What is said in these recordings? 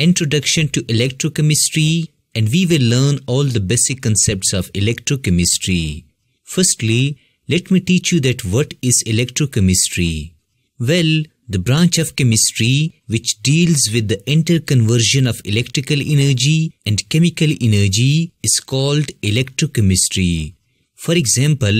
Introduction to Electrochemistry and we will learn all the basic concepts of electrochemistry. Firstly, let me teach you that what is electrochemistry. Well, the branch of chemistry which deals with the interconversion of electrical energy and chemical energy is called electrochemistry. For example,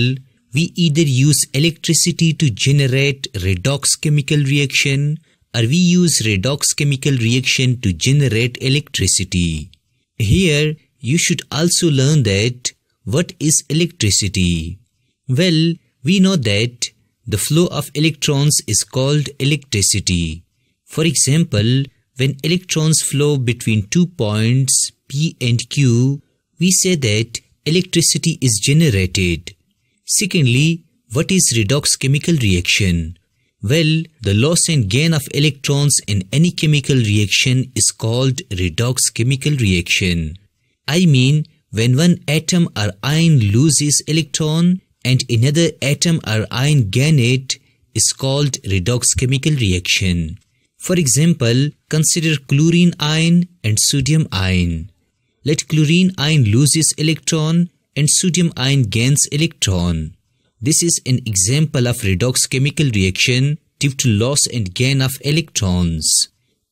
we either use electricity to generate redox chemical reaction or we use redox chemical reaction to generate electricity. Here, you should also learn that what is electricity? Well, we know that the flow of electrons is called electricity. For example, when electrons flow between two points P and Q, we say that electricity is generated. Secondly, what is redox chemical reaction? Well, the loss and gain of electrons in any chemical reaction is called redox chemical reaction. I mean, when one atom or ion loses electron and another atom or ion gain it is called redox chemical reaction. For example, consider chlorine ion and sodium ion. Let chlorine ion loses electron and sodium ion gains electron. This is an example of redox chemical reaction due to loss and gain of electrons.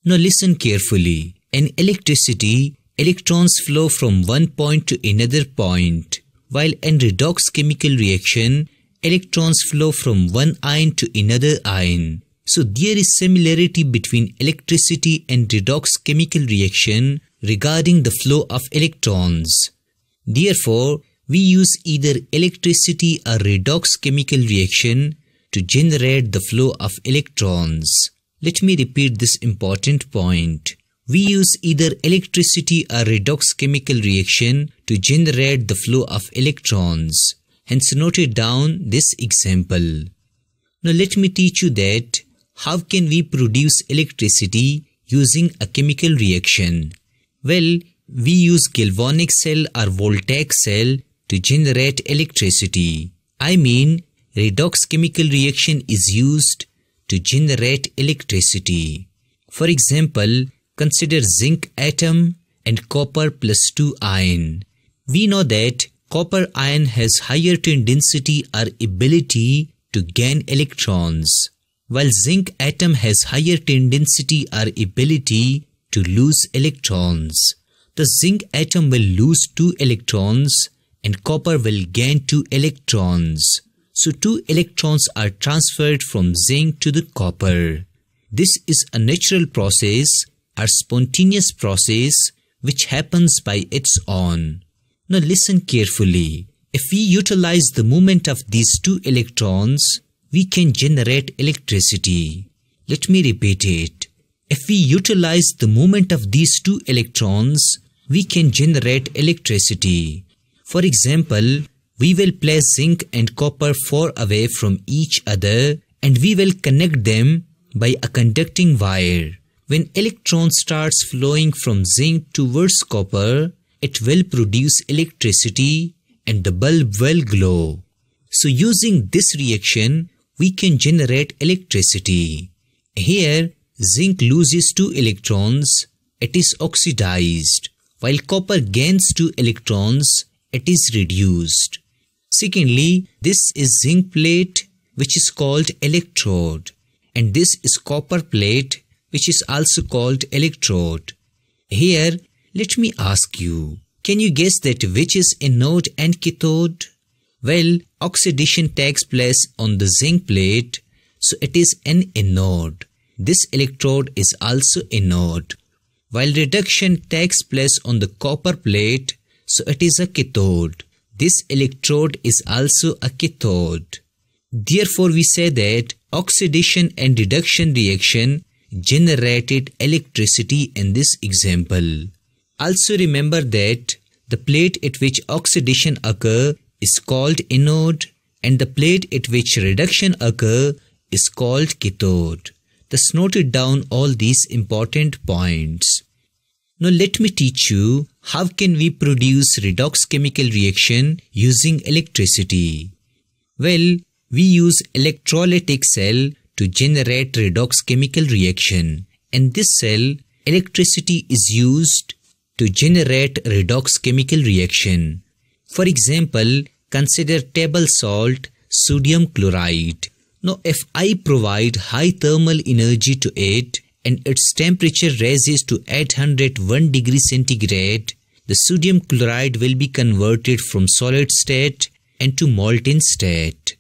Now listen carefully. In electricity, electrons flow from one point to another point, while in redox chemical reaction, electrons flow from one ion to another ion. So there is similarity between electricity and redox chemical reaction regarding the flow of electrons. Therefore, we use either electricity or redox chemical reaction to generate the flow of electrons. Let me repeat this important point. We use either electricity or redox chemical reaction to generate the flow of electrons. Hence note it down this example. Now let me teach you that how can we produce electricity using a chemical reaction? Well, we use galvanic cell or voltaic cell to generate electricity. I mean, redox chemical reaction is used to generate electricity. For example, consider zinc atom and copper plus 2 ion. We know that copper ion has higher twin density or ability to gain electrons, while zinc atom has higher tendency or ability to lose electrons. The zinc atom will lose 2 electrons and copper will gain 2 electrons. So 2 electrons are transferred from zinc to the copper. This is a natural process or spontaneous process which happens by its own. Now listen carefully. If we utilize the movement of these two electrons, we can generate electricity. Let me repeat it. If we utilize the movement of these two electrons, we can generate electricity. For example, we will place zinc and copper far away from each other and we will connect them by a conducting wire. When electron starts flowing from zinc towards copper, it will produce electricity and the bulb will glow. So using this reaction, we can generate electricity. Here, zinc loses 2 electrons, it is oxidized, while copper gains 2 electrons, it is reduced. Secondly, this is zinc plate which is called electrode and this is copper plate which is also called electrode. Here, let me ask you, can you guess that which is anode and cathode? Well, oxidation takes place on the zinc plate, so it is an anode. This electrode is also anode. While reduction takes place on the copper plate, so it is a cathode. This electrode is also a cathode. Therefore, we say that oxidation and reduction reaction generated electricity in this example. Also remember that the plate at which oxidation occur is called anode and the plate at which reduction occur is called cathode. Thus noted down all these important points. Now let me teach you how can we produce redox chemical reaction using electricity. Well, we use electrolytic cell to generate redox chemical reaction. In this cell, electricity is used to generate redox chemical reaction. For example, consider table salt sodium chloride. Now if I provide high thermal energy to it, and its temperature rises to 801 degree centigrade, the sodium chloride will be converted from solid state and to molten state.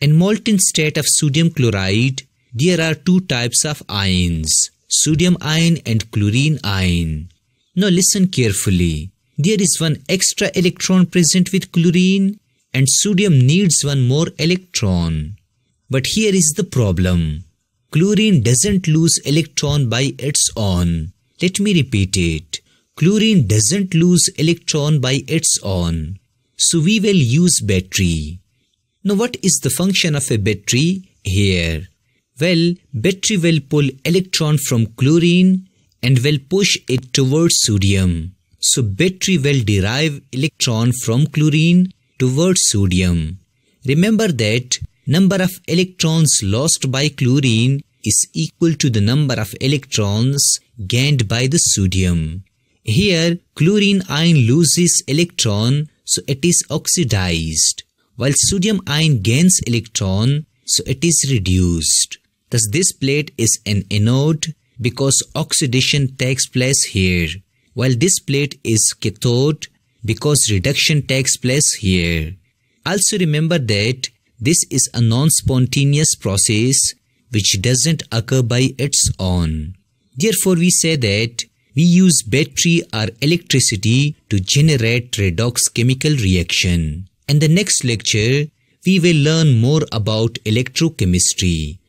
In molten state of sodium chloride, there are two types of ions, sodium ion and chlorine ion. Now listen carefully. There is one extra electron present with chlorine and sodium needs one more electron. But here is the problem. Chlorine doesn't lose electron by its own. Let me repeat it. Chlorine doesn't lose electron by its own. So we will use battery. Now what is the function of a battery here? Well, battery will pull electron from chlorine and will push it towards sodium. So battery will derive electron from chlorine towards sodium. Remember that number of electrons lost by chlorine is equal to the number of electrons gained by the sodium. Here, chlorine ion loses electron, so it is oxidized, while sodium ion gains electron, so it is reduced. Thus, this plate is an anode because oxidation takes place here, while this plate is cathode because reduction takes place here. Also remember that this is a non-spontaneous process which doesn't occur by its own. Therefore, we say that we use battery or electricity to generate redox chemical reaction. In the next lecture, we will learn more about electrochemistry.